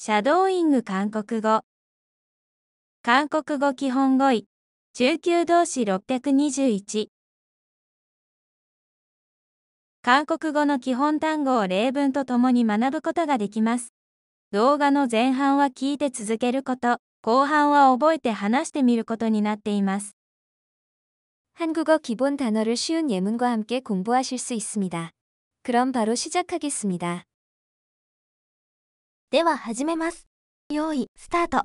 シャドーイング韓国語。韓国語基本語彙。中級動詞621。韓国語の基本単語を例文とともに学ぶことができます。動画の前半は聞いて続けること、後半は覚えて話してみることになっています。韓国語基本単語를쉬운예문과함께공부하실수있습니 다。 그럼바로시작하겠습니 다。 では始めます。用意、スタート。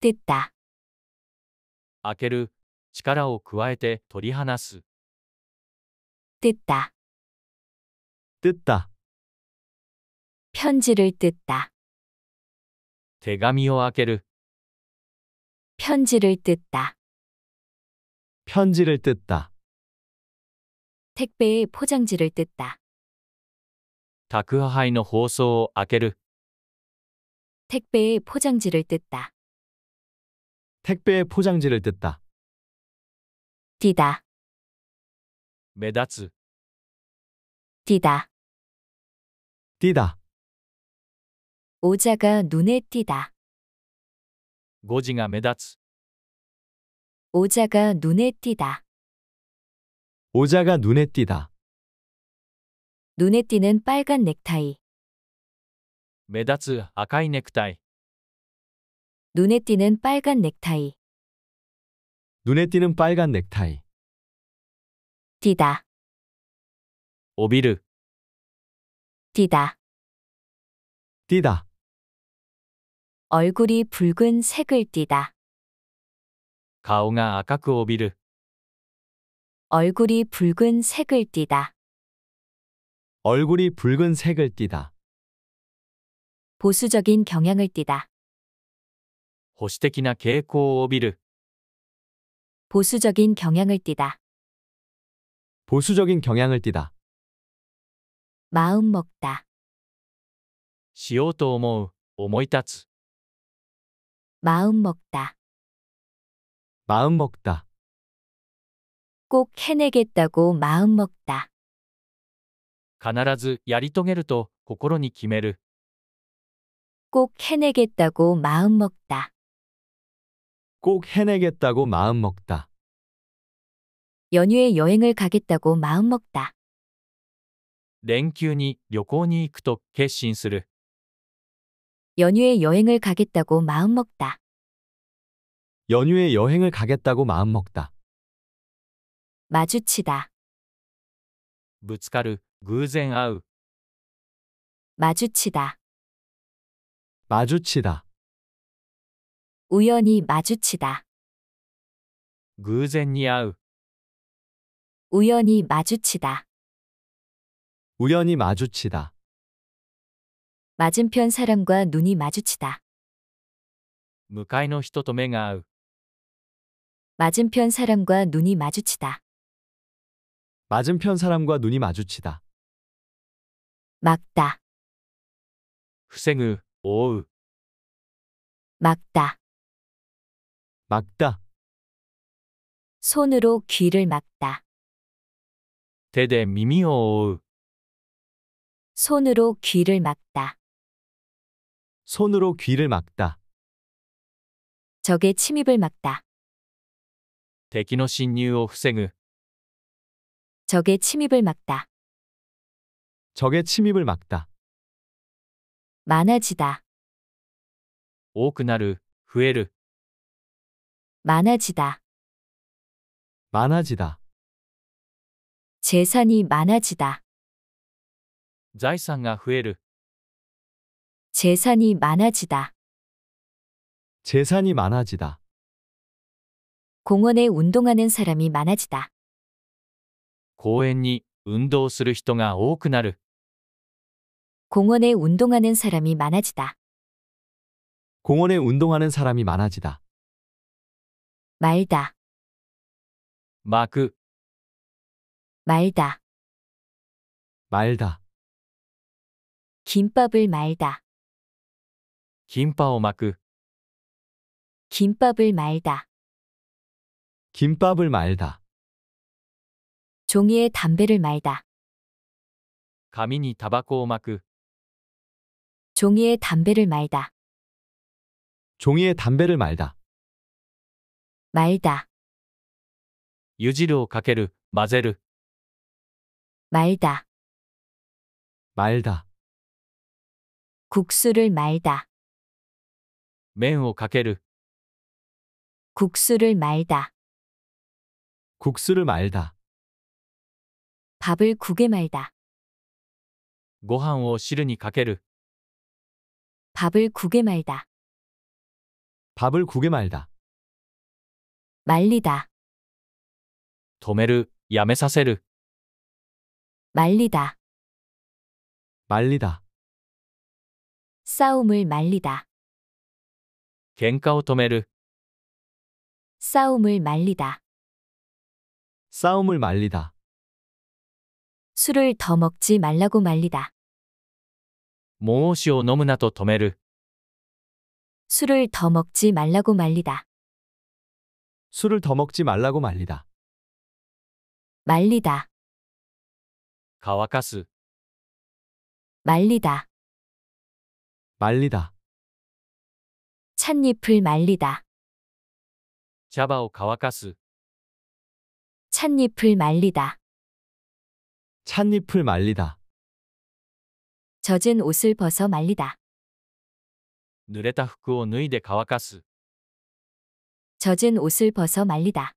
出た、開ける、力を加えて取り離す、뜯た。た。다편지를뜯다手紙を開ける、편지를뜯다편지를뜯다택배의포장지를뜯다宅配の包装を開ける 그 택배의 포장지를 뜯다. 택배의 포장지를 뜯다. 디다. 메다츠 디다. 띠다. 오자가 눈에 띄다. 고지가 메다츠 오자가 눈에 띄다. 오자가 눈에 띄다. 눈에 띄는 빨간 넥타이. 메다つ 아카이 넥타이. 눈에 띄는 빨간 넥타이. 눈에 띄는 빨간 넥타이, 띠다 오비르. 띠다 띠다, 얼굴이 붉은 색을 띠다. 가오가 아카く 오비르. 얼굴이 붉은 색을 띠다. 얼굴이 붉은 색을 띠다. 보수적인 경향을 띠다. 保守的な傾向を帯び 보수적인 경향을 띠다. 보수적인 경향을 띠다. 마음 먹다. しよと思う思い立つ마음 먹다. 마음 먹다. 꼭 해내겠다고 마음 먹다. 必ずやり遂げると心に決める。꼭 해내겠다고 마음먹다. 꼭 해내겠다고 마음먹다. 연휴에 여행을 가겠다고 마음먹다. 連休に旅行に行くと決心する。 연휴에 여행을 가겠다고 마음먹다. 연휴에 여행을 가겠다고 마음먹다. 마주치다. ぶつかる偶然会う 마주치다, 마주치다, 우연히 마주치다, 偶然に会う 우연히 마주치다. 우연히 마주치다, 맞은편 사람과 눈이 마주치다. 向かいの人と目が合う 맞은편 사람과 눈이 마주치다. 맞은편 사람과 눈이 마주치다. 막다. 후생의 오우 막다. 막다. 손으로 귀를 막다. 대대 미미오의 손으로 귀를 막다. 손으로 귀를 막다. 적의 침입을 막다. 대기노 신유오 후생의 적의 침입을 막다. 적의 침입을 막다. 많아지다, 오크나르, 후에르. 많아지다, 많아지다. 재산이 많아지다, 財産が 후에르. 재산이 많아지다, 재산이 많아지다. 공원에 운동하는 사람이 많아지다, 공公園に運動する人が多くなる、 공원에 운동하는 사람이 많아지다. 공원에 운동하는 사람이 많아지다. 말다. 마크 말다. 말다. 김밥을 말다. 김밥을 마그 김밥을 말다. 김밥을 말다. 종이에 담배를 말다. 가민이 타바코를 마그 종이에 담배를 말다. 종이에 담배를 말다. 말다. 유지로 가게르 마제르 말다. 말다. 국수를 말다. 맨오 가게르 국수를 말다. 국수를 말다. 밥을 국에 말다. 고한오 시르니 가게르 밥을 구게 말다. 밥을 구게 말다. 말리다. 도메르, 야메사세르. 말리다. 말리다. 싸움을 말리다. 喧카오 도메르. 싸움을 말리다. 싸움을 말리다. 술을 더 먹지 말라고 말리다. 모엇이を飲むな도止める 술을 더 먹지 말라고 말리다. 술을 더 먹지 말라고 말리다. 말리다. 가와か스 말리다. 말리다. 찻잎을 말리다. 자바오 茶葉を乾かす、 찻잎을 말리다. 찻잎을 말리다. 젖은 옷을 벗어 말리다. 濡れた服を脱いで乾かす。 젖은 옷을 벗어 말리다.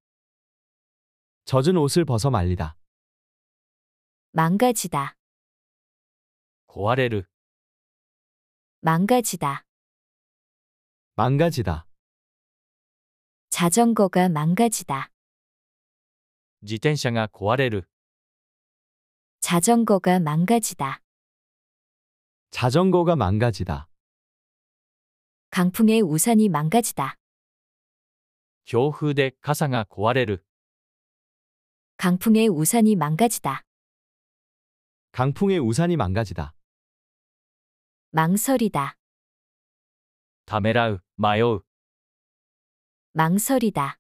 젖은 옷을 벗어 말리다. 망가지다. 壊れる。 망가지다. 망가지다. 자전거가 망가지다. 自転가が壊れる 자전거가 망가지다. 자전거가 망가지다. 강풍에 우산이 망가지다. 強風で傘고아れる 강풍에 우산이 망가지다. 강풍에 우산이 망가지다. 망설이다. 다메라ら 마요우. 망설이다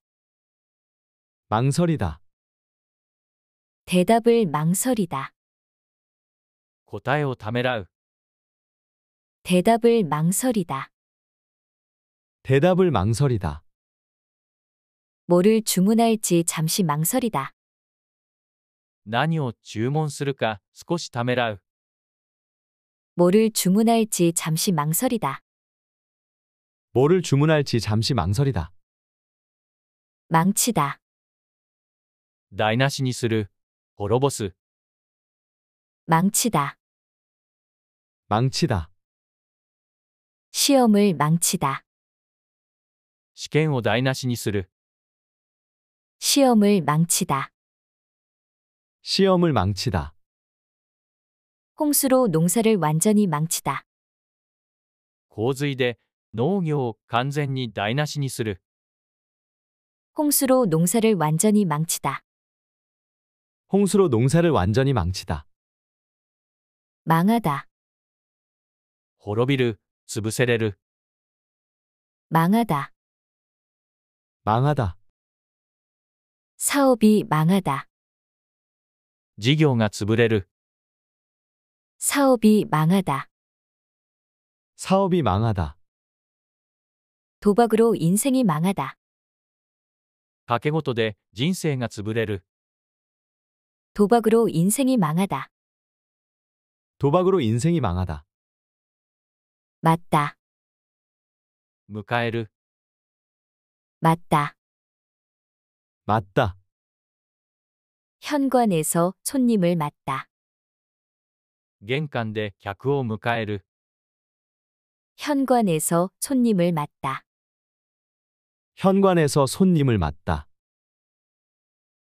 망설이다. 대답을 망설이다. 答えをためらう。 대답을 망설이다. 대답을 망설이다. 뭐를 주문할지 잠시 망설이다. 何を注文す까か少しため라우 뭐를 주문할지 잠시 망설이다. 뭐를 주문할지 잠시 망설이다. 망치다. 다이台無しにする。滅ぼす。 망치다. 망치다. 시험을 망치다. 試験を台無しにする。 시험을 망치다. 시험을 망치다. 홍수로 농사를 완전히 망치다. 洪水で農業を完全に台無しにする。 홍수로 농사를 완전히 망치다. 홍수로 농사를 완전히 망치다. 망하다. 滅びる、 스브세레르 망하다. 망하다. 사업이 망하다. 事業가 潰れる 사업이 망하다. 사업이 망하다. 도박으로 인생이 망하다. 賭け事で 人生가 潰れる 도박으로 인생이 망하다. 도박으로 인생이 망하다. 맞다. 迎える 맞다. 맞다. 현관에서 손님을 맞다. 玄関で客を迎える 현관에서 손님을 맞다. 현관에서 손님을 맞다.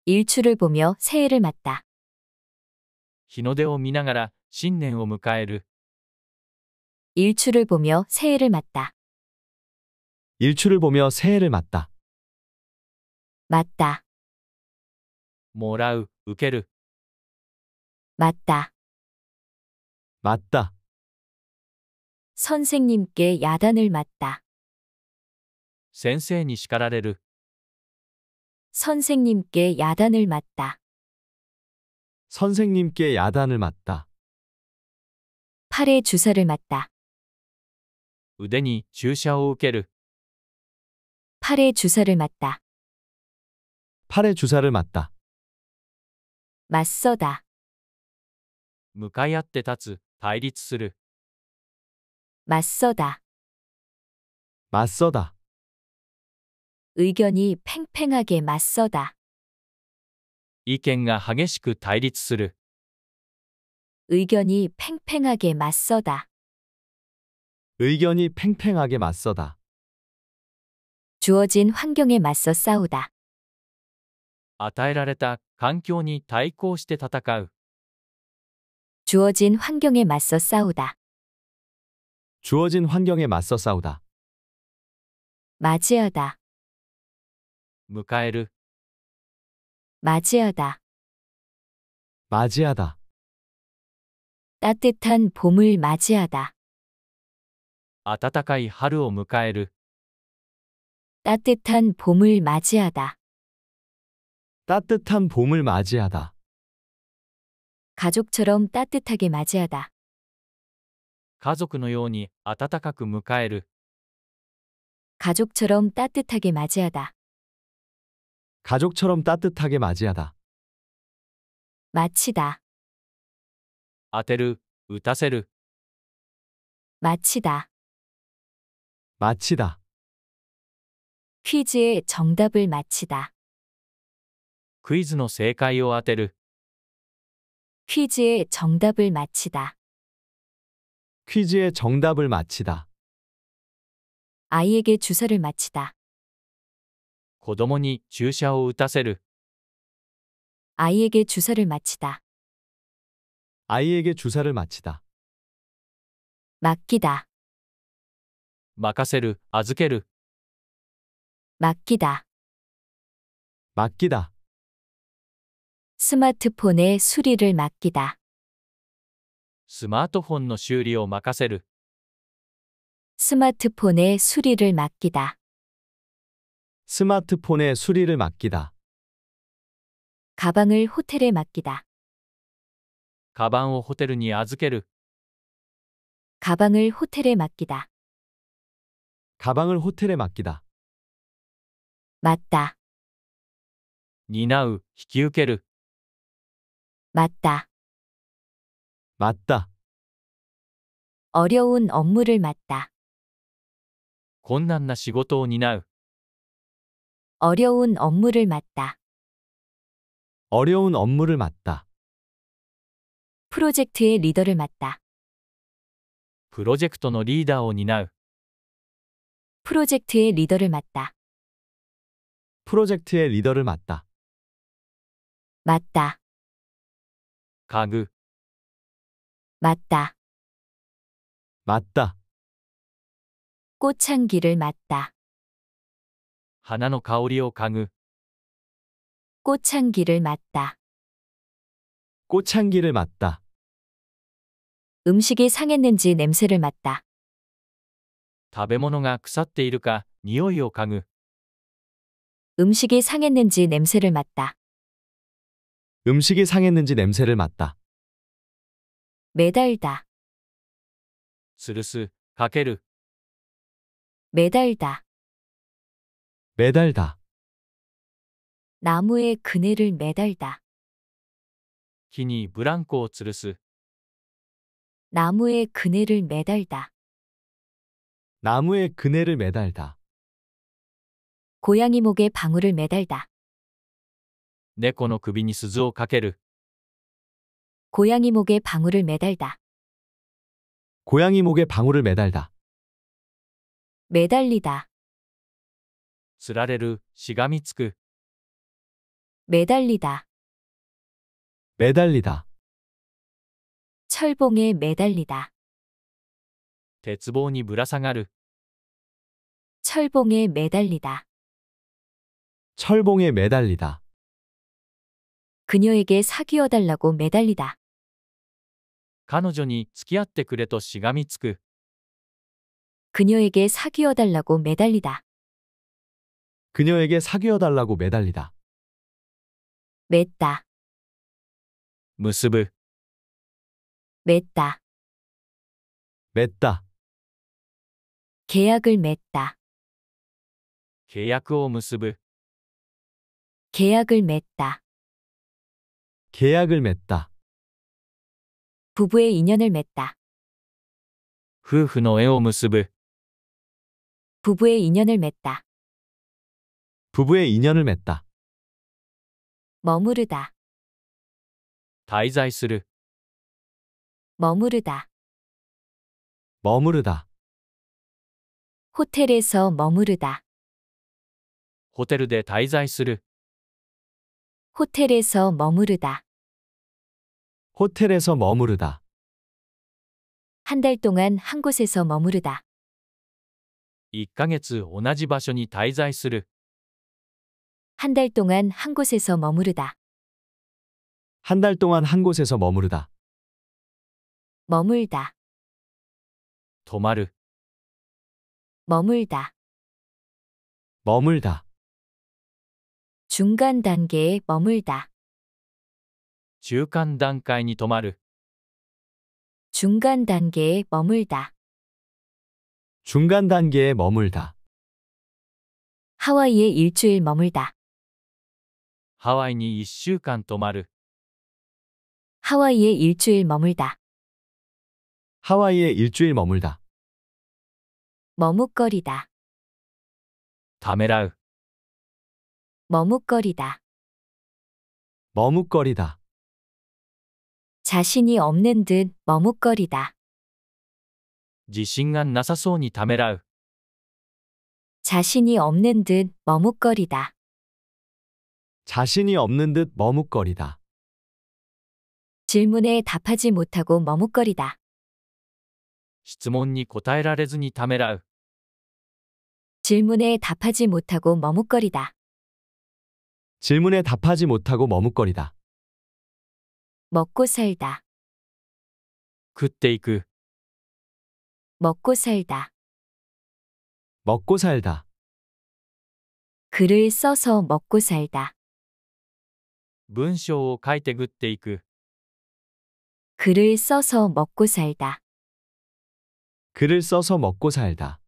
일출을 보며 새해를 맞다. 日の出を見ながら新年を迎える 일출을 보며 새해를 맞다. 일출을 보며 새해를 맞다. 맞다. 모라う우け르 맞다. 맞다. 선생님께 야단을 맞다. 先生시叱라레르 선생님께 야단을 맞다. 선생님께 야단을 맞다. 팔에 주사를 맞다. 腕に注射を受ける 팔에 주사를 맞다. 팔에 주사를 맞다. 맞서다. 向かい合って立つ対立する 맞서다. 맞서다. 의견이 팽팽하게 맞서다. 意見が激しく対立する 그 의견이 팽팽하게 맞서다. 의견이 팽팽하게 맞서다. 주어진 환경에 맞서 싸우다. 아与えられた環境に対抗して戦う。 주어진 환경에 맞서 싸우다. 주어진 환경에 맞서 싸우다. 맞이하다. 迎える、 맞이하다. 맞이하다. 따뜻한 봄을 맞이하다. 暖かい春を迎える 따뜻한 봄을 맞이하다. 따뜻한 봄을 맞이하다. 가족처럼 따뜻하게 맞이하다. 家族のように暖かく迎える 가족처럼 따뜻하게 맞이하다. 가족처럼 따뜻하게 맞이하다. 마치다. 当てる打たせる 마치다. 마치다. 퀴즈의 정답을 맞히다. クイズの正解を当て 퀴즈의 정답을 맞히다. 퀴즈의 정답을 맞히다. 아이에게 주사를 맞히다. 子供に注射を打たせる。 아이에게 주사를 맞히다. 아이에게 주사를 맞히다. 맡기다. 마카세르, 아즈케르. 맡기다. 맡기다. 스마트폰의 수리를 맡기다. スマートフォンの修理を任せる。 스마트폰의 수리를 맡기다. 스마트폰의 수리를 맡기다. 가방을 호텔에 맡기다. カバンをホテルに預ける。 가방을 호텔에 맡기다. 가방을 호텔에 맡기다. 맞다. 니나우, 引키우케르 맞다. 맞다. 어려운 업무를 맡다. 곤난나 시な토事 니나우. 어려운 업무를 맡다. 어려운 업무를 맡다. 프로젝트의 리더를 맡다. 프로젝트の리ーダーを担う 프로젝트의 리더를 맡다. 프로젝트의 리더를 맡다. 맞다. 가그 맞다. 맞다. 꽃향기를 맡다. 하나노 가오리오 가그. 꽃향기를 맡다. 꽃향기를 맡다. 음식이 상했는지 냄새를 맡다. 食べ物が腐っているか匂いを嗅ぐ 음식이 상했는지 냄새를 맡다. 음식이 상했는지 냄새를 맡다. 매달다. 吊るすかける 매달다. 매달다. 나무에 그네를 매달다. 木にブランコを吊るす 나무에 그네를 매달다. 나무에 그네를 매달다. 고양이 목에 방울을 매달다. 猫の首に鈴をかける。 고양이 목에 방울을 매달다. 고양이 목에 방울을 매달다. 매달리다. つ라레르시가미츠く 매달리다. 매달리다. 철봉에 매달리다. 대츠보온이 ぶら상하르 철봉에 매달리다. 철봉에 매달리다. 그녀에게 사귀어달라고 매달리다. 彼女に付き合ってくれとしがみつく. 그녀에게 사귀어달라고 매달리다. 그녀에게 사귀어달라고 매달리다. 맺다. 結ぶ. 맺다. 맺다. 계약을 맺다. 契約を結ぶ、 계약을 맺다. 계약을 맺다, 부부의 인연을 맺다. 夫婦の絵を結ぶ、 부부의 인연을 맺다. 부부의 인연을 맺다, 머무르다. 滞在する、 머무르다. 머무르다. 호텔에서 머무르다. ホテル滞在する 호텔에서 머무르다. 호텔에서 머무르다. 한 달 동안 한 곳에서 머무르다. 1ヶ月同じ場所に滞在する。한 달 동안 한 곳에서 머무르다. 한 달 동안 한 곳에서 머무르다. 머물다. 泊まる。 머물다, 머물다, 중간 단계에 머물다, 中間段階に止まる、 중간 단계에 머물다. 중간 단계에 머물다, 하와이에 일주일 머물다. 하와이に1週間泊まる 하와이에 일주일 머물다. 하와이에 일주일 머물다, 머뭇거리다. 다메라으 머뭇거리다. 머뭇거리다. 자신이 없는 듯 머뭇거리다. 自信がなさそうにためらう 자신이 없는 듯 머뭇거리다. 자신이 없는 듯 머뭇거리다. 질문에 답하지 못하고 머뭇거리다. 質問に答えられずにためらう 질문에 답하지 못하고 머뭇거리다. 질문에 답하지 못하고 머뭇거리다. 먹고 살다. 그데이크 그 먹고 살다. 먹고 살다. 글을 써서 먹고 살다. 문章を書いて食っていく 그 글을 써서 먹고 살다. 글을 써서 먹고 살다.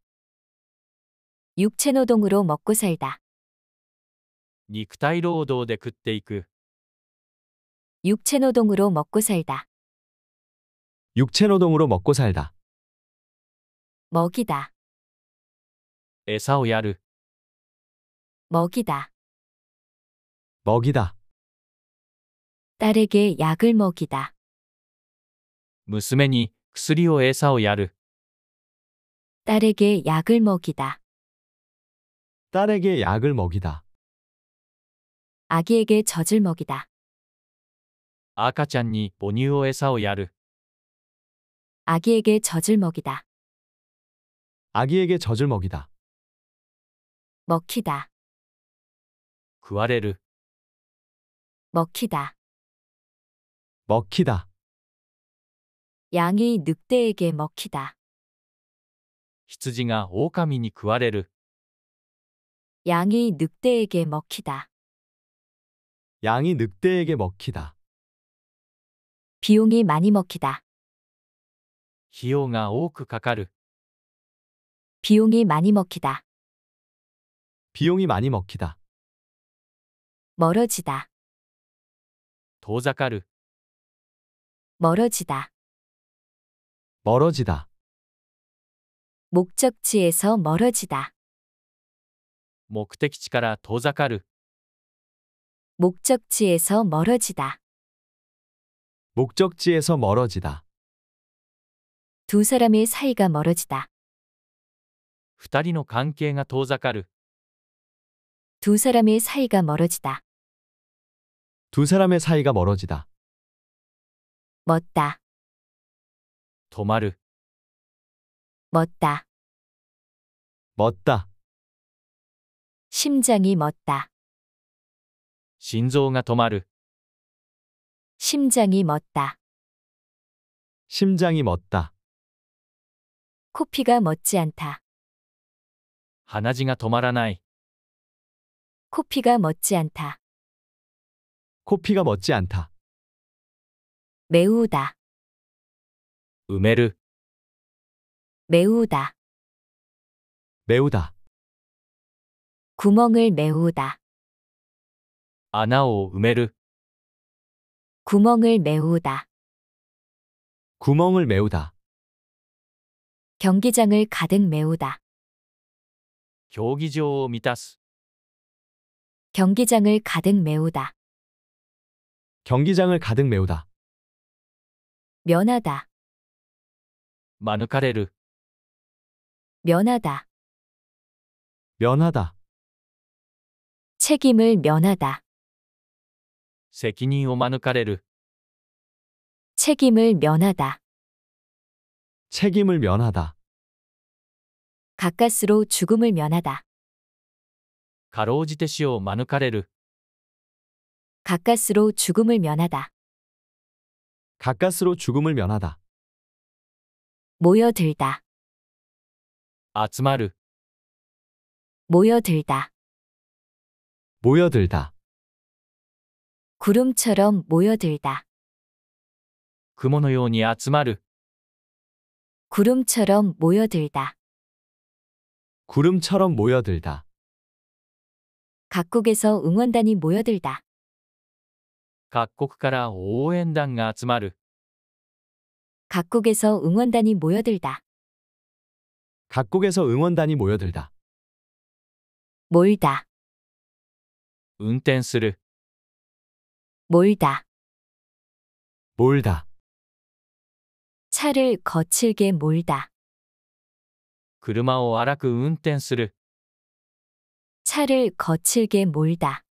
육체노동으로 먹고 살다. 肉体労働で食っていく 육체노동으로 먹고 살다. 육체노동으로 먹고 살다. 먹이다. 餌をやる 먹이다. 먹이다. 딸에게 약을 먹이다. 娘に薬を餌をやる 딸에게 약을 먹이다. 딸에게 약을 먹이다. 아기에게 젖을 먹이다. 아ち짠니に니오 에사오 야르. 아기에게 젖을 먹이다. 아기에게 젖을 먹이다. 먹히다. 구아레르. 먹히다. 먹히다. 양이 늑대에게 먹히다. 히츠지가 오が狼に 구아레르. 양이 늑대에게 먹히다. 양이 늑대에게 먹히다. 비용이 많이 먹히다. 費用が多くかかる。 비용이 많이 먹히다. 비용이 많이 먹히다. 멀어지다. 도자카르. 멀어지다. 멀어지다. 목적지에서 멀어지다. 목적지から도ざか르 뭐 목적지에서 멀어지다. 목적지에서 멀어지다. 두 사람의 사이가 멀어지다. 二人の関係が遠ざかる두 사람의 사이가 멀어지다. 두 사람의 사이가 멀어지다. 멋다. 止まる 멋다. 멋다. 심장이 멎다. 心臓가止마르 심장이 멎다. 심장이 멎다. 코피가 멎지 않다. 하나지가 止마ら나이 코피가 멎지 않다. 코피가 멎지 않다. 메우다. 埋める。메우다. 메우다. 구멍을 메우다. 아나오 우메르 구멍을 메우다. 구멍을 메우다. 경기장을 가득 메우다. 교기조 미다스 경기장을 가득 메우다. 경기장을 가득 메우다. 면하다. 마누카레르 면하다. 면하다. 책임을 면하다. 責任を免れる 책임을 면하다. 책임을 면하다. 가까스로 죽음을 면하다. かろうじて死を免れる 가까스로 죽음을 면하다. 가까스로 죽음을 면하다. 모여들다. 集まる 모여들다. 모여들다. 구름처럼 모여들다. 雲のように集まる。 구름처럼 모여들다. 구름처럼 모여들다. 각국에서 응원단이 모여들다. 각국から応援団が集まる 각국에서 응원단이 모여들다. 각국에서 응원단이 모여들다. 몰다. 運転する, 몰다. 몰다, 차를 거칠게 몰다. 車を荒く運転する, 그 차를 거칠게 몰다.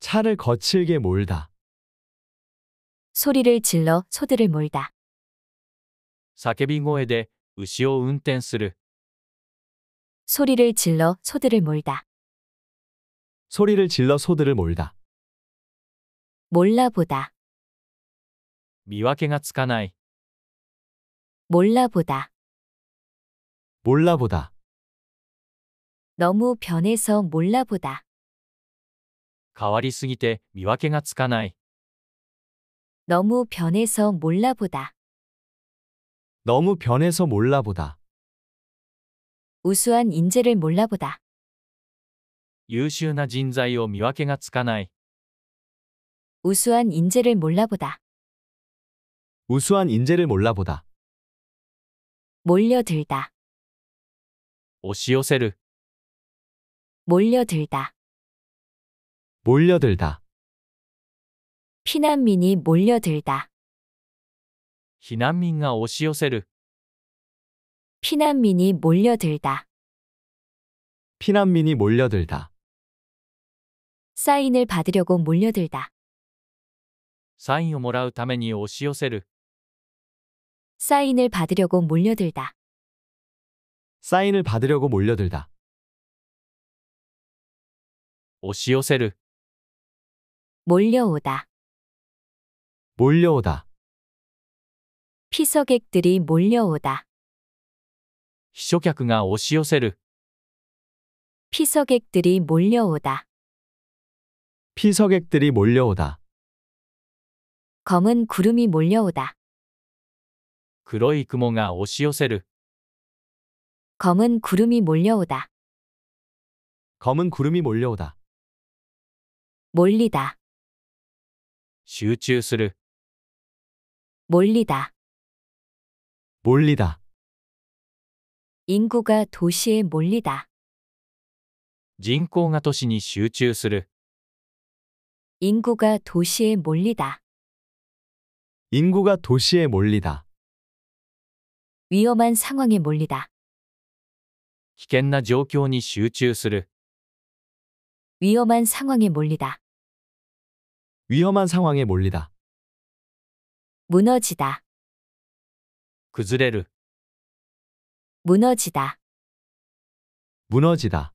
차를 거칠게 몰다, 소리를 질러 소들을 몰다. 叫び声で牛を運転する, 소리를 질러 소들을 몰다. 소리를 질러 소들을 몰다. 몰라보다, 미分け가つかない 몰라보다. 몰라보다. 너무 변해서 몰라보다. 変わりすぎて미分け가つかない 너무 변해서 몰라보다. 너무 변해서 몰라보다. 우수한 인재를 몰라보다. 優秀な人材を見分けがつかない。 우수한 인재를 몰라보다. 우수한 인재를 몰라보다. 몰려들다. 오시오세르 몰려들다. 몰려들다. 피난민이 몰려들다. 避難民が押し寄せる 피난민이 몰려들다. 피난민이 몰려들다. 사인을 받으려고 몰려들다. サインをもらうために押し寄せ 사인을 받으려고 몰려들다. 사인을 받으려고 몰려들다. 오시寄세르 몰려오다. 몰려오다. 피서객들이 몰려오다. 秘書客が押し寄せる 피서객들이 몰려오다. 피서객들이 몰려오다. 검은 구름이 몰려오다. 그로黒 구멍아 오시오세르. 검은 구름이 몰려오다. 검은 구름이 몰려오다. 몰리다. 集中스르 몰리다. 몰리다. 인구가 도시에 몰리다. 人口が都시に集中する 인구가 도시에 몰리다. 인구가 도시에 몰리다. 위험한 상황에 몰리다. 危険な状況に集中する。 위험한 상황에 몰리다. 위험한 상황에 몰리다. 무너지다. 崩れる。 무너지다. 무너지다.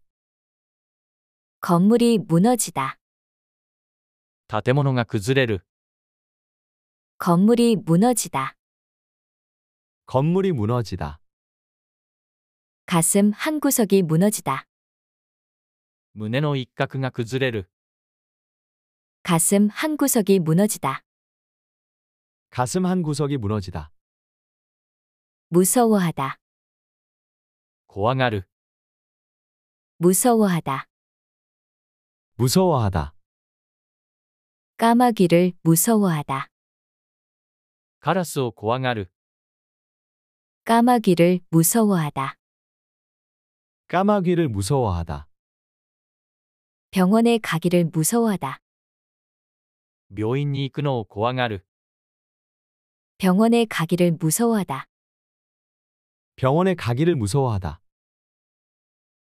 건물이 무너지다. 다데모노가 그즈레르 건물이 무너지다. 건물이 무너지다. 가슴 한 구석이 무너지다. 胸の一角 그즈레르 가슴 한 구석이 무너지다. 가슴 한 구석이 무너지다. 무서워하다. 고아가르 무서워하다. 무서워하다. 까마귀를 무서워하다. 가라소 고항하르. 까마귀를 무서워하다. 까마귀를 무서워하다. 병원에 가기를 무서워하다. 묘인이 이끄노 고항하르. 병원에 가기를 무서워하다. 병원에 가기를 무서워하다.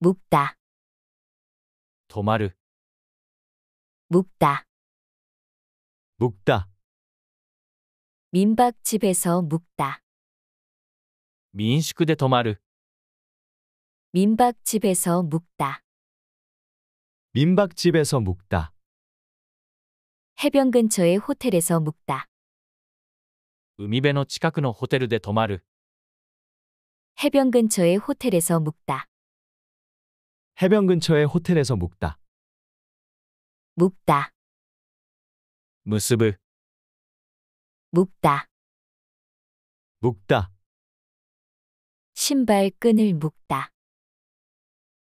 묵다. 도마르. 묵다. 묵다. 민박집에서 묵다. 民宿대泊마르 민박집에서 묵다. 민박집에서 묵다. 해변 근처의 호텔에서 묵다. 海베の치카のホ호텔で泊마르 해변 근처의 호텔에서 묵다. 해변 근처의 호텔에서 묵다. 묵다. 무습브 묶다, 묶다 신발끈을 묶다,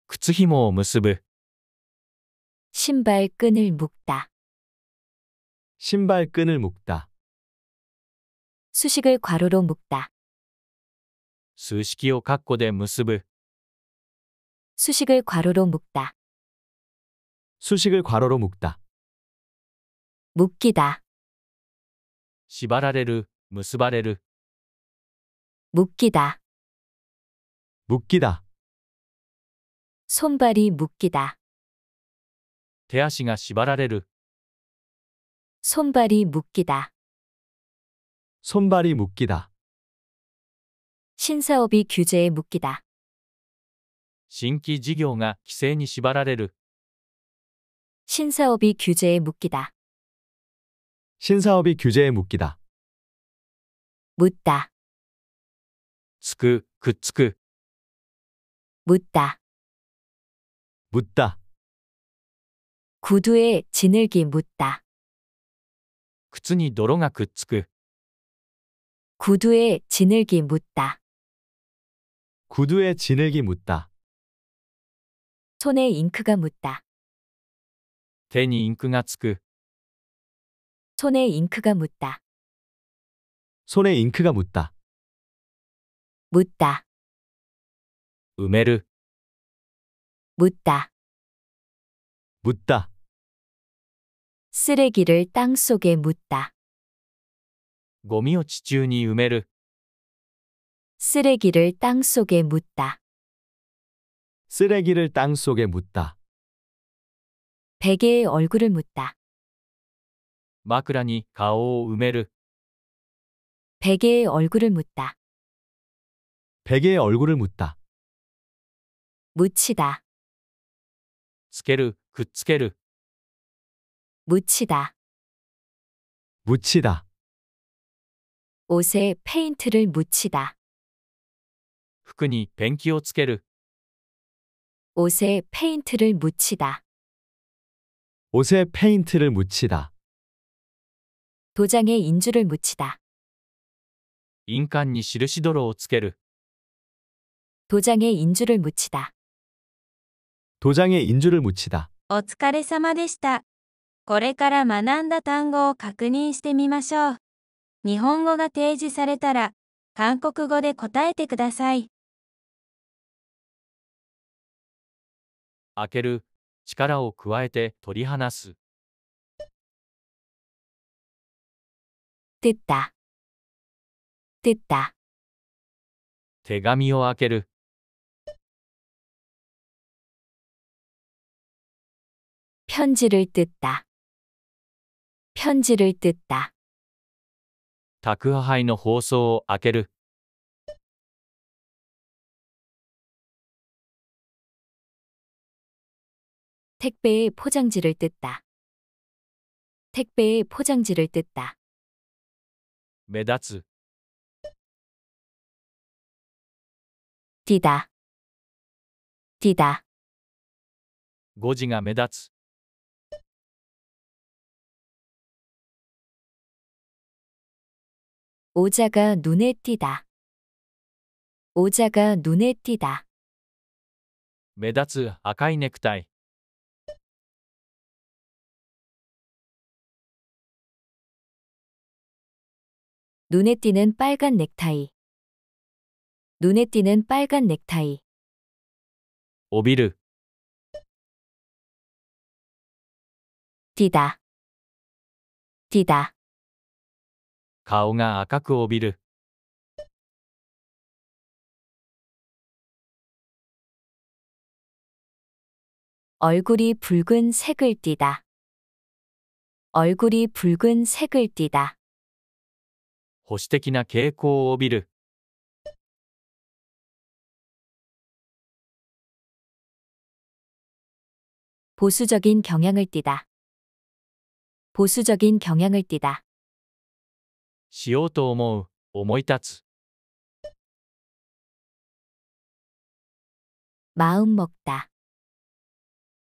靴ひもを結ぶ 신발끈을 묶다, 신발끈을 묶다 수식을 괄호로 묶다, 수식기요括弧で 무습브 수식을 괄호로 묶다, 수식을 괄호로 묶다 묶이다. 시바라레르, 무스바레르, 묶이다. 묶이다. 손발이 묶이다. 대아시가 시바라레르, 손발이 묶이다. 손발이 묶이다. 신사업이 규제에 묶이다. 신기事業が規制に縛られる。 신사업이 규제에 묶이다. 신사업이 규제에 묶이다. 묻다, つく그っつ 묻다. 묻다. 구두에 지늘기 묻다. 靴に泥がくっつく、구두에 지늘기 묻다. 구두에 지늘기 묻다. 손에 잉크가 묻다. 대니 잉크가 がつく 손에 잉크가 묻다. 손에 잉크가 묻다. 묻다. 음에르 묻다. 묻다. 쓰레기를 땅 속에 묻다. 고미오 지중이 음에르 쓰레기를 땅 속에 묻다. 쓰레기를 땅 속에 묻다. 베개에 얼굴을 묻다. 마크라니 가오 우메르 베개의 얼굴을 묻다. 베개의 얼굴을 묻다. 묻히다. 스케르 그스케르. 묻히다. 묻히다. 옷에 페인트를 묻히다. 흑근이 벤키 をつける 옷에 페인트를 묻히다. 옷에 페인트를 묻히다. 도장에인주를묻히다印鑑に印泥をつける도장에인주를묻히다도장에인주를묻히다お疲れ様でした。これから学んだ単語を確認してみましょう。日本語が提示されたら、韓国語で答えてください。開ける力を加えて取り離す 뜯다 뜯다 手紙を開ける 편지를 뜯다 편지를 뜯다 宅配の包装を開ける 아 택배의 포장지를 뜯다 택배의 포장지를 뜯다 目立つ。ティダティダ語字が目立つ。おじゃがぬねティダおじゃがぬねティダ目立つ赤いネクタイ。 눈에 띄는 빨간 넥타이. 눈에 띄는 빨간 넥타이. 오비르, 띠다띠다 가오가 아까 그 오비르, 얼굴이 붉은 색을 띠다. 얼굴이 붉은 색을 띠다. 保守的な傾向を帯びる。보수적인경향을띠다보수적인경향을띠다しようと思う、思い立つ。마음먹다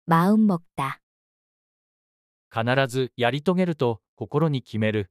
마음먹다必ずやり遂げると心に決める。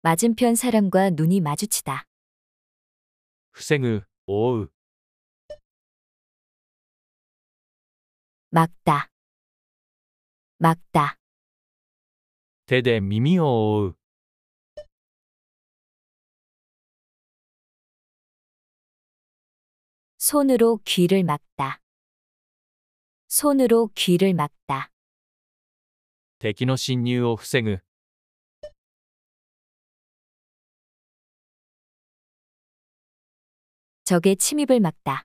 맞은편 사람과 눈이 마주치다. 후생의 어우 막다. 막다. 대대 미미 어우 손으로 귀를 막다. 손으로 귀를 막다. 敵の侵入を防ぐ 적의 침입을 막다.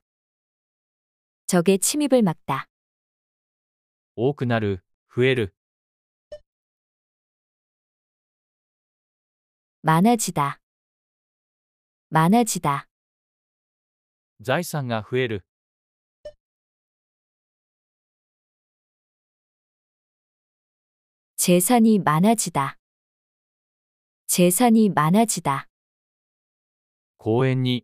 적의 침입을 막다. 오 그나르 후에르 많아지다. 많아지다. 자이상가 후에르 재산이 많아지다. 재산이 많아지다. 공원이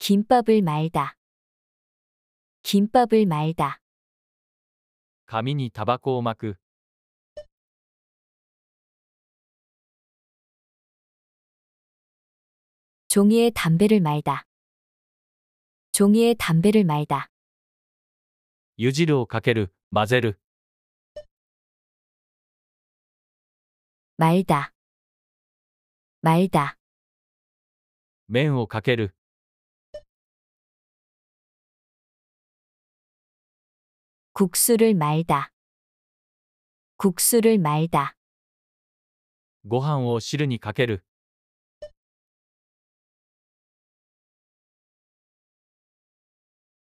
김밥을 말다. 김밥을 말다. 가민이 타바코 오 마크. 종이에 담배를 말다. 종이에 담배를 말다. 유지를 かける, 마제르. 말다. 말다. 麺をかける 국수를 말다. 국수를 말다. ご飯を汁にかける。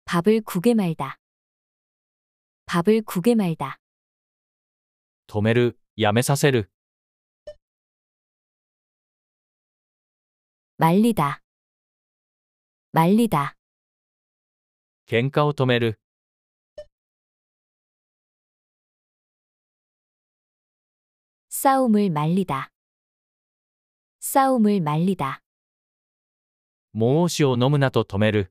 밥을 국에 말다. 밥을 국에 말다. 도める야め사세る 말리다. 말리다. 喧嘩を도める 싸움을 말리다. 싸움을 말리다. 物押しを飲むなと止める。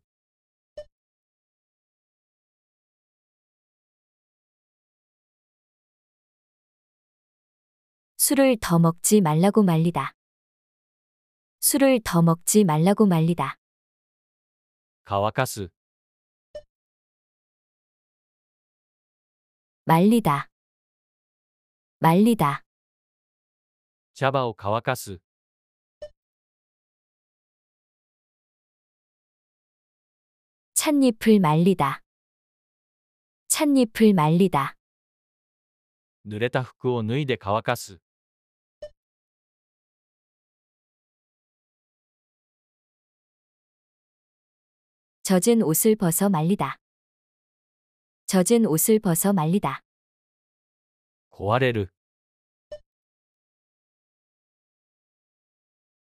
술을 더 먹지 말라고 말리다. 술을 더 먹지 말라고 말리다. 가와か스 말리다. 말리다. 샤바오 가와카스 찻잎을 말리다. 찻잎을 말리다. 濡れた服を脱いで乾かす 젖은 옷을 벗어 말리다. 젖은 옷을 벗어 말리다. 고아れる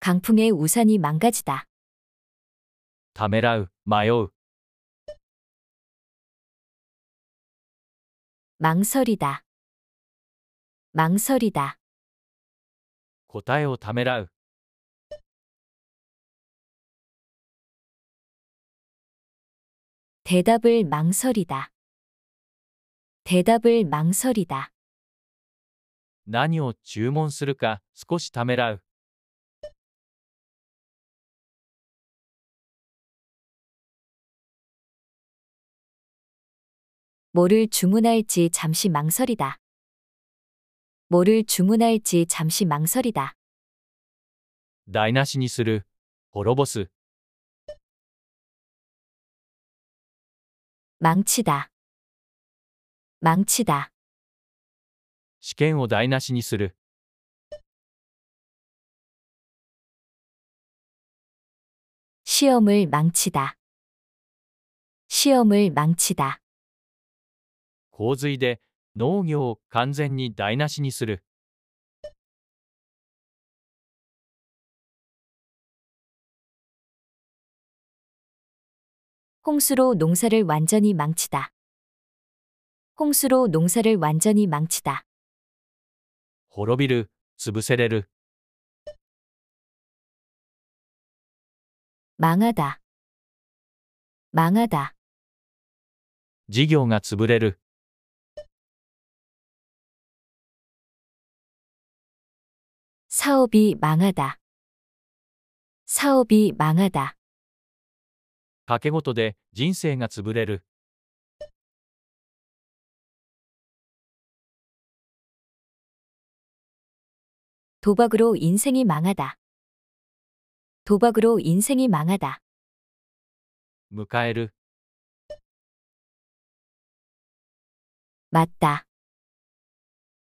강풍에 우산이 망가지다. 다메라우, 마요우, 망설이다. 망설이다. 答えをためらう、대답을 망설이다. 대답을 망설이다. 何を注文するか少しためらう、 뭐를 주문할지 잠시 망설이다. 뭐를 주문할지 잠시 망설이다. 台無しにする、滅ぼす、 망치다. 망치다. 試験を台無しにする、시험을 망치다. 시험을 망치다. 洪水で農業を完全に台無しにする。洪水로농사를완전히망치 다。 洪水로농사를완전히망치 다。 滅びる、潰せれる。망하 다。 망하 다。 事業が潰れる。 사업이 망하다. 사업이 망하다. 가게け事で 인생이 潰れる도박으로 인생이 망하다. 도박으로 인생이 망하다. 迎える、 맞다.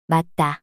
맞다.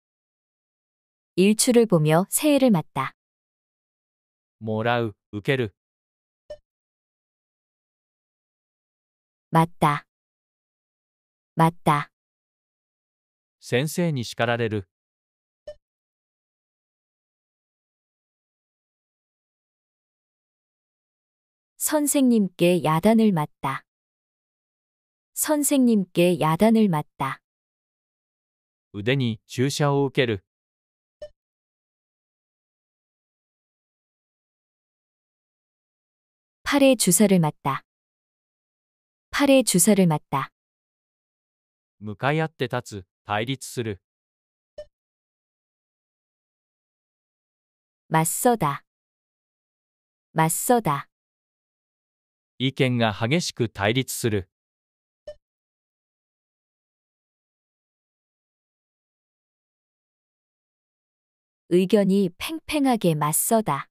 일출을 보며 새해를 맞다. 모라우, 우케르. 맞다. 맞다. 先生に叱られる。 선생님께 야단을 맞다. 선생님께 야단을 맞다. 우腕に注射오 우케르. 팔에 주사를 맞다. 팔에 주사를 맞다. 向かい合って立つ、対立する、 맞서다. 맞서다. 意見が激しく対立する、의견이 팽팽하게 맞서다.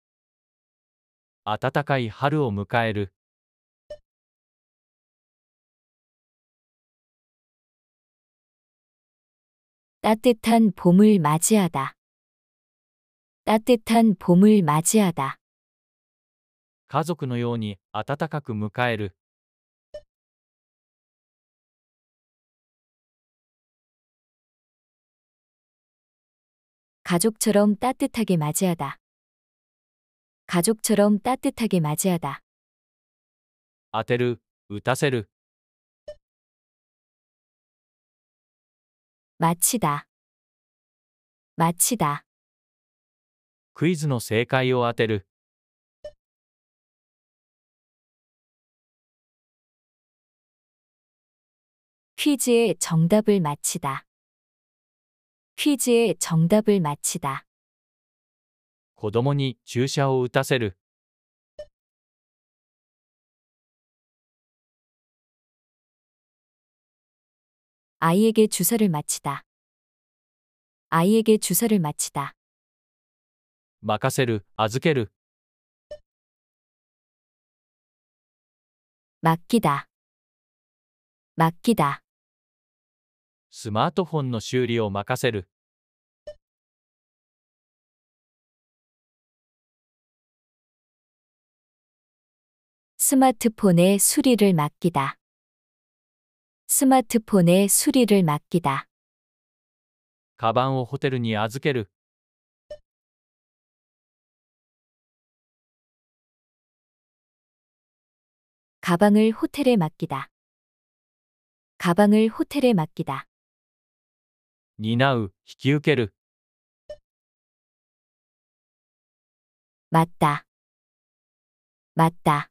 暖かい春を迎える。따뜻한봄을맞이하다따뜻한봄을맞이하다가족のように따뜻하게迎える가족처럼따뜻하게맞이하다 가족처럼 따뜻하게 맞이하다. 아테르, 打타세르 마치다. 마치다. クイズの正解を当て퀴즈의 정답을 맞히다. 퀴즈의 정답을 맞히다. 子供に注射を打たせる。あいえ게注射를맞히다あいえ게注射를맞히다任せる、預ける。맡기다맡기だ。スマートフォンの修理を任せる。 스마트폰의 수리를 맡기다. 스마트폰의 수리를 맡기다. カバンをホテ預ける 가방을 호텔에 맡기다. 가방을 호텔에 맡기다. 担う、引き受ける、 맞다. 맞다.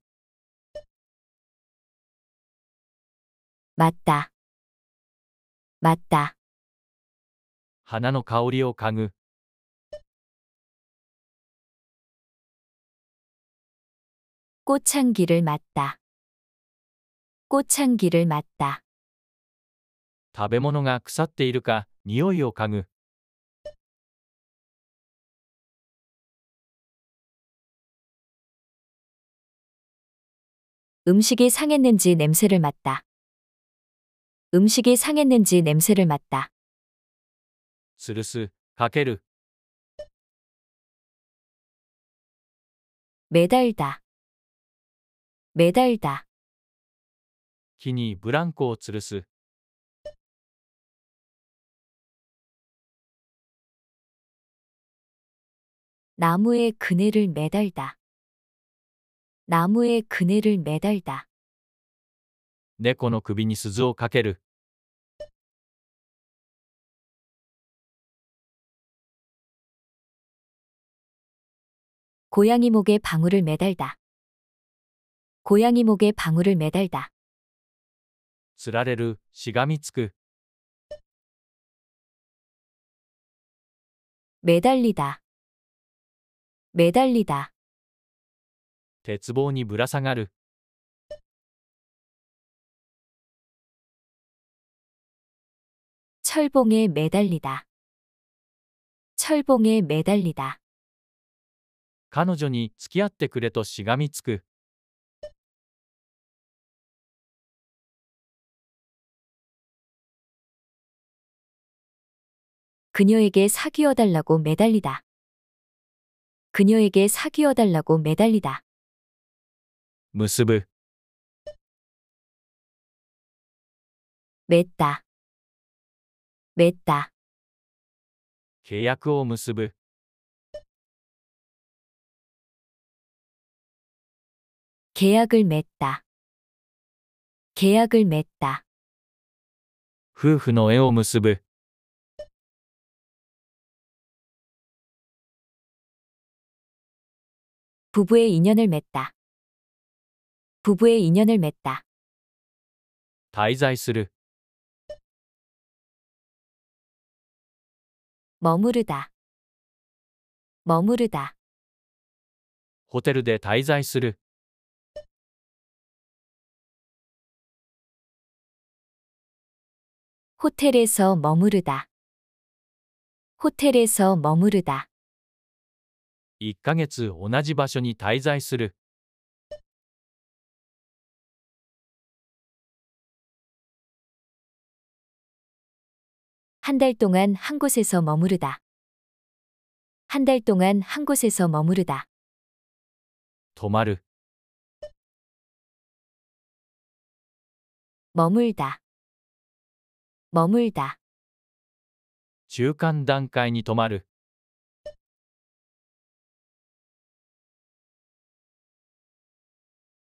맞다. 맞다. 花の香りを嗅ぐ。 꽃향기를 맡다. 꽃향기를 맡다. 食べ物が腐っているか、匂いを嗅ぐ。 그 음식이 상했는지 냄새를 맡다. 음식이 상했는지 냄새를 맡다. 스르스, 가케르, 매달다. 매달다. 기니 브랑코 츠르스, 나무에 그네를 매달다. 나무에 그네를 매달다. 네코노 首に鈴をかける。 고양이 목에 방울을 매달다. 고양이 목에 방울을 매달다. つられる시가미つく 매달리다. 매달리다. 鉄보니ぶら상하르철봉에 매달리다. 철봉에 매달리다. 彼女に付き合ってくれとしがみつく그녀에게사귀어달라고매달리다그녀에게사귀어달라고매달리다結ぶ맺다맺다契約を結ぶ 계약을 맺다. 계약을 맺다. 夫婦の絵を結ぶ、부부의 인연을 맺다. 부부의 인연을 맺다. 滞在する、머무르다. 머무르다. ホテルで滞在する、 호텔에서 머무르다. 호텔에서 머무르다. 1ヶ月同じ場所に滞在する。 한달 동안 한 곳에서 머무르다. 한달 동안 한 곳에서 머무르다. 도마르 머물다. 머물다. 中間段階に止まる。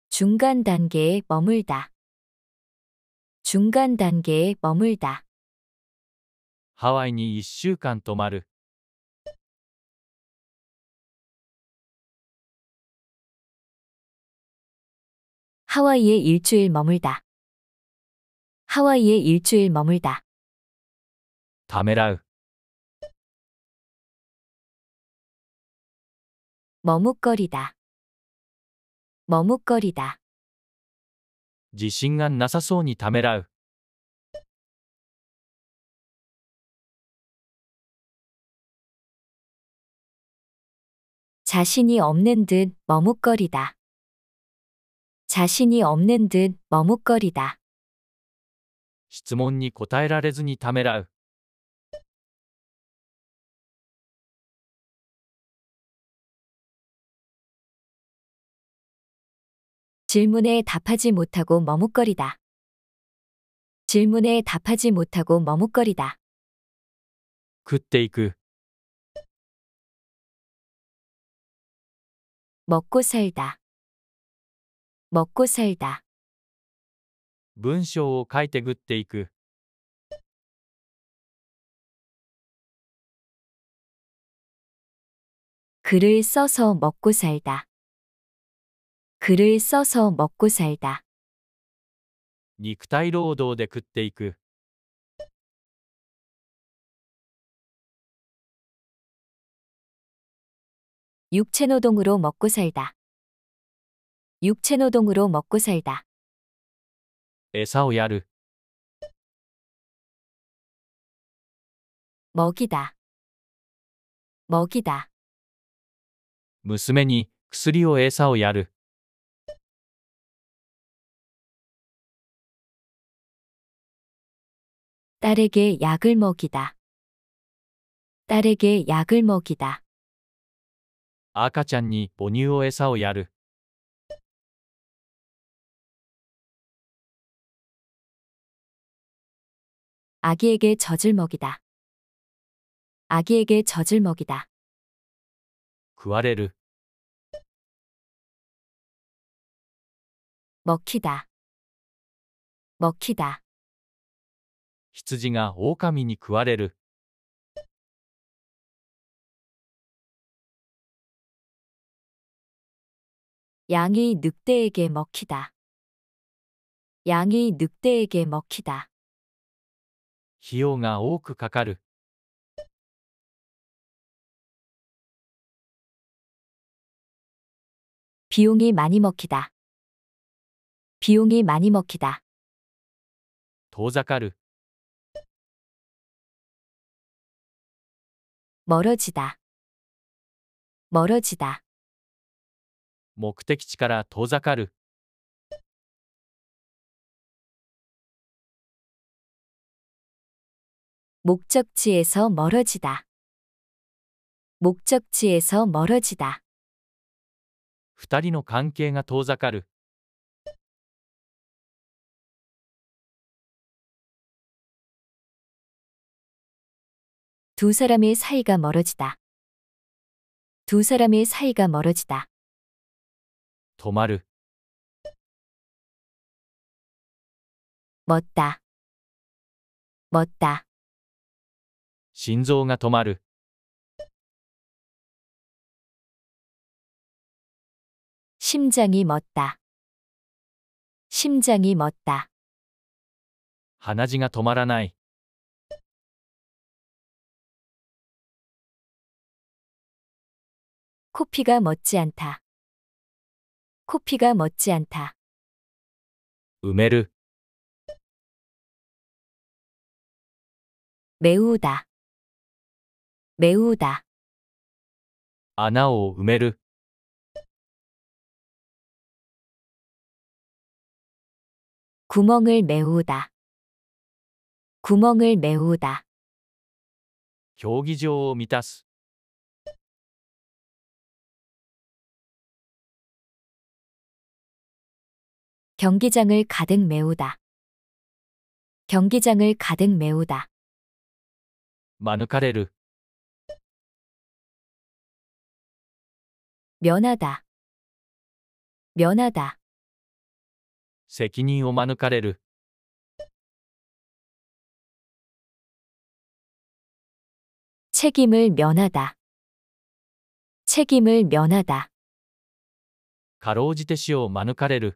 중간 단계에 머물다. 중간 단계에 머물다. ハワイに1週間泊まる。 하와이에 일주일 머물다. 하와이에 일주일 머물다. 다메라우 머뭇거리다. 머뭇거리다. 自신が 나사소니 다메라우 자신이 없는 듯 머뭇거리다. 자신이 없는 듯 머뭇거리다. 質問に答えられずにためらう。질문에답하지못하고머뭇거리다질문에답하지못하고머뭇거리다그때이그먹고살다먹고살다文章を書いてグっていく。글을써서먹고살다글을써서먹고살다肉体労働で食っていく。육체노동으로먹고살다육체노동으로먹고살다餌をやる。먹이다먹이다娘に薬を餌をやる。딸에게약을먹이다딸에게약을먹이다赤ちゃんに母乳を餌をやる。 아기에게 젖을 먹이다. 아기에게 젖을 먹이다. 구아레르 먹히다. 먹히다. 히츠지가 오카狼に구わ레르 양이 늑대에게 먹히다. 양이 늑대에게 먹히다. 費用が多くかかる。費用が많이먹히 다。 費用がマニモキ 다。 遠ざかる。멀어지 다。 멀어지 다。 目的地から遠ざかる。 목적지에서 멀어지다. 목적지에서 멀어지다. 二人の関係が遠ざかる。두 사람의 사이가 멀어지다. 두 사람의 사이가 멀어지다. 止まる。 멋다. 멋다. 心臓が止まる 심장이 멎다. 심장이 멎다. 하나지가 도마라나이 코피가 멎지 않다. 코피가 멎지 않다. 우메르 매우다. 메우다. 아나오 우메르 구멍을 메우다. 구멍을 메우다. 경기장を미たす 경기장을 가득 메우다. 경기장을 가득 메우다. 마누카레르. 면하다 면하다 責任を免れる 책임을 면하다 책임을 면하다 かろうじて死を免れる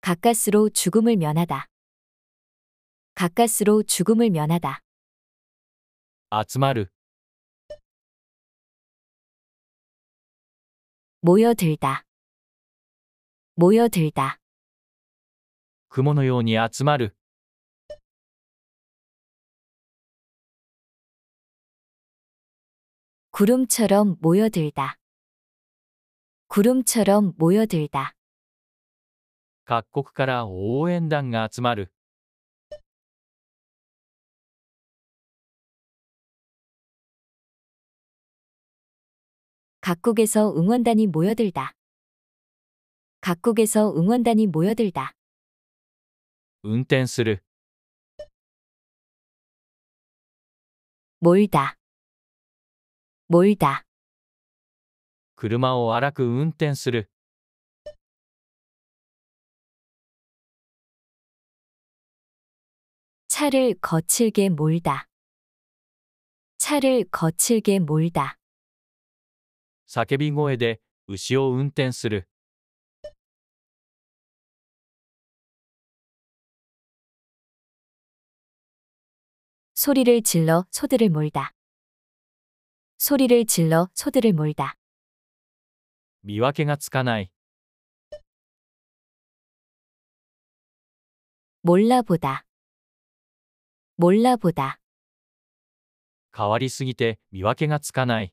가까스로 죽음을 면하다 가까스로 죽음을 면하다. 集まる 모여들다. 모여들다. 雲のように集まる 구름처럼 모여들다. 구름처럼 모여들다. 각국から応援団が集まる 각국에서 응원단이 모여들다. 각국에서 응원단이 모여들다. 운転する 몰다. 몰다. 車を荒く運転する。 그 차를 거칠게 몰다. 차를 거칠게 몰다. 叫び声で牛を運転する。소리를질러소들을몰다소리를질러소들을몰다見分けがつかない。몰라보다몰라보다変わりすぎて見分けがつかない。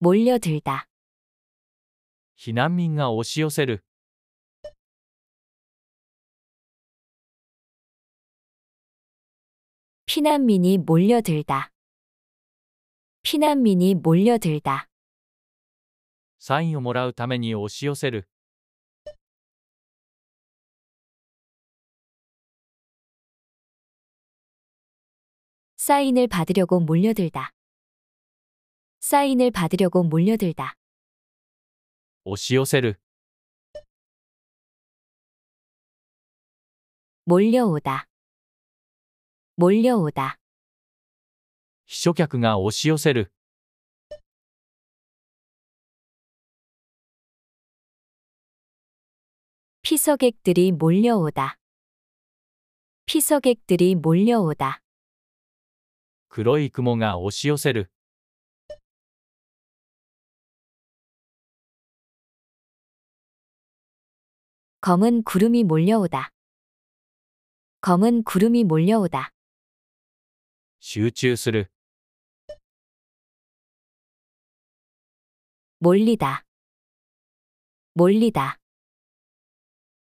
몰려들다. 避難民が押し寄せる。 피난민이 몰려들다. 피난민이 몰려들다. サインをもらうために押し寄せ 사인을 받으려고 몰려들다. 사인을 받으려고 몰려들다. 오시오세르, 몰려오다. 몰려오다. 秘書客が押し寄せる、피서객들이 몰려오다. 피서객들이 몰려오다. 그로이 い雲가 오시오세르 검은 구름이 몰려오다. 검은 구름이 몰려오다. 슈츠스르 몰리다. 몰리다.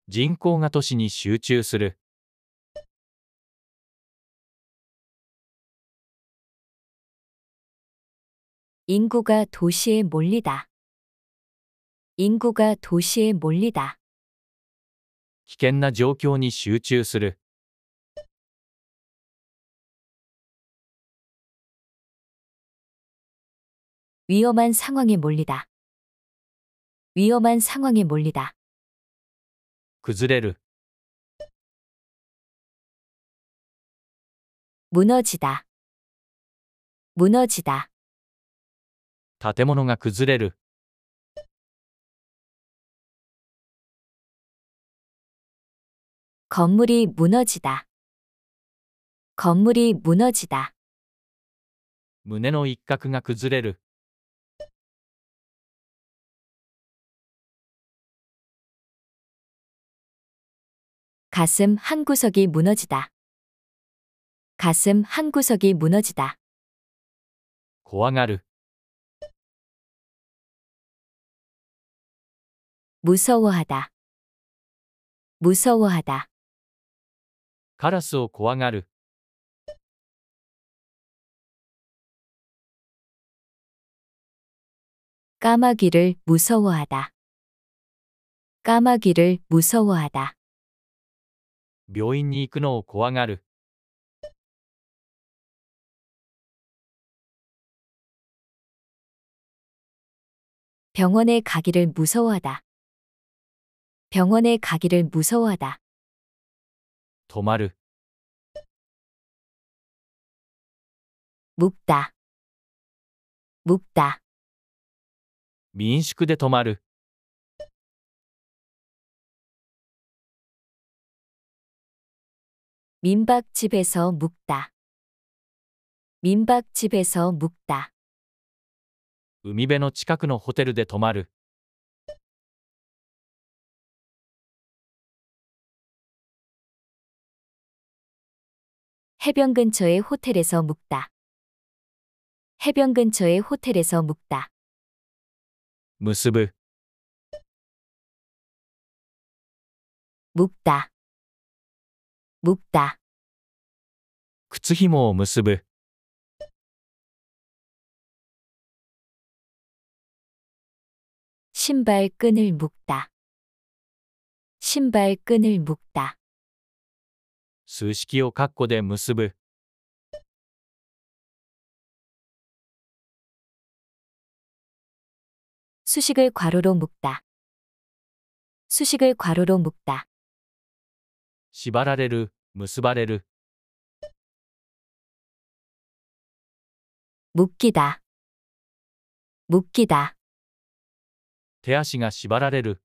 人口が都市に集中する 인구가 도시에 몰리다. 인구가 도시에 몰리다. 危険な状況に集中する。위험한상황에몰리다위험한상황에몰리다崩れる、무너지다무너지다建物が崩れる、 건물이 무너지다. 건물이 무너지다. 胸の一角が崩れる 가슴 한 구석이 무너지다. 가슴 한 구석이 무너지다. 고아가르. 무서워하다. 무서워하다. 가ラスを怖がる 까마귀를 무서워하다. 까마귀를 무서워하다. 묘인이 끊어 고항아르 병원에 가기를 무서워하다. 병원에 가기를 무서워하다. 止まる。묵다묵다民宿で泊まる。민박집에서묵다민박집에서묵다海辺の近くのホテルで泊まる。 해변 근처의 호텔에서 묵다. 해변 근처의 호텔에서 묵다. 무스브 묵다. 묵다. 靴ひもを結ぶ 신발끈을 묶다. 신발끈을 묶다. 数式を括弧で結ぶ。수식을괄호로묶다수식을괄호로묶다縛られる、結ばれる。묶기다묶기다手足が縛られる。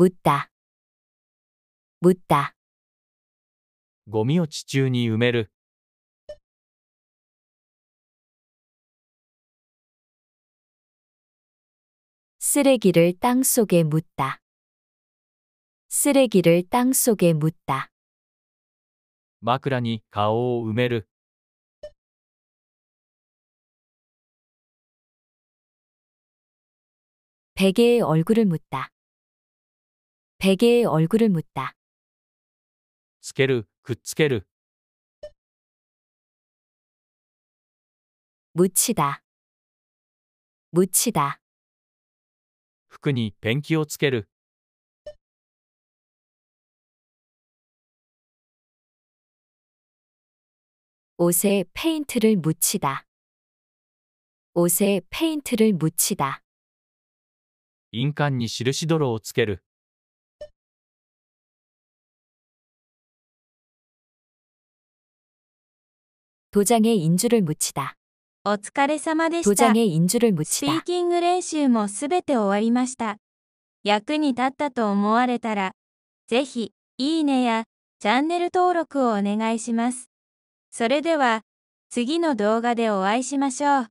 묻다 묻다 고미を地中に埋める 쓰레기를 땅속에 묻다 쓰레기를 땅속에 묻다 마枕に顔を埋める 베개에 얼굴을 묻다 베개에 얼굴을 묻다. つける、くっつける、 그 묻히다. 묻히다. 服にペンキをつける、옷에 페인트를 묻히다. 옷에 페인트를 묻히다. 印鑑に印泥をつける、도장에인주를묻히다お疲れ様でした。도장에인주를スピ묻히다ーキング練習もすべて終わりました。役に立ったと思われたら、ぜひ、いいねやチャンネル登録をお願いします。それでは、次の動画でお会いしましょう。